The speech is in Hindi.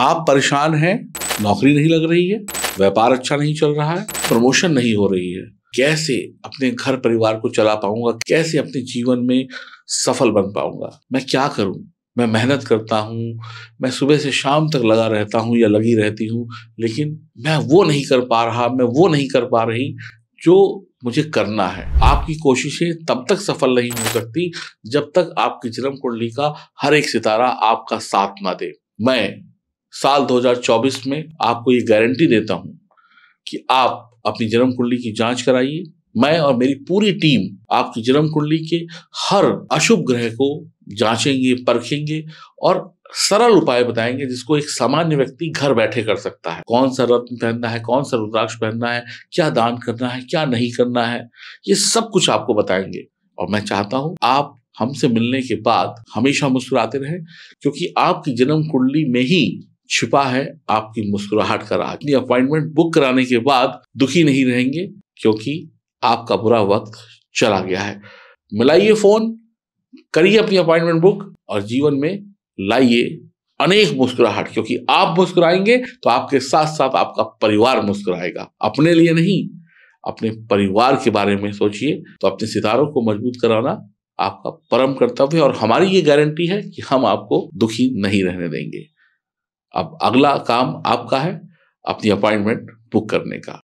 आप परेशान हैं नौकरी नहीं लग रही है व्यापार अच्छा नहीं चल रहा है प्रमोशन नहीं हो रही है कैसे अपने घर परिवार को चला पाऊंगा कैसे अपने जीवन में सफल बन पाऊंगा मैं क्या करूं मैं मेहनत करता हूं मैं सुबह से शाम तक लगा रहता हूं या लगी रहती हूं लेकिन मैं वो नहीं कर पा रहा मैं वो नहीं कर पा रही जो मुझे करना है आपकी कोशिशें तब तक सफल नहीं हो सकती जब तक आपकी जन्म कुंडली का हर एक सितारा आपका साथ ना दे मैं साल 2024 में आपको ये गारंटी देता हूं कि आप अपनी जन्म कुंडली की जांच कराइए मैं और मेरी पूरी टीम आपकी जन्म कुंडली के हर अशुभ ग्रह को जांचेंगे परखेंगे और सरल उपाय बताएंगे जिसको एक सामान्य व्यक्ति घर बैठे कर सकता है कौन सा रत्न पहनना है कौन सा रुद्राक्ष पहनना है क्या दान करना है क्या नहीं करना है ये सब कुछ आपको बताएंगे और मैं चाहता हूं आप हमसे मिलने के बाद हमेशा मुस्कुराते रहें क्योंकि आपकी जन्म कुंडली में ही छिपा है आपकी मुस्कुराहट का राज अपनी अपॉइंटमेंट बुक कराने के बाद दुखी नहीं रहेंगे क्योंकि आपका बुरा वक्त चला गया है मिलाइए फोन करिए अपनी अपॉइंटमेंट बुक और जीवन में लाइए अनेक मुस्कुराहट क्योंकि आप मुस्कुराएंगे तो आपके साथ साथ आपका परिवार मुस्कुराएगा अपने लिए नहीं अपने परिवार के बारे में सोचिए तो अपने सितारों को मजबूत कराना आपका परम कर्तव्य है और हमारी ये गारंटी है कि हम आपको दुखी नहीं रहने देंगे अब अगला काम आपका है अपनी अपॉइंटमेंट बुक करने का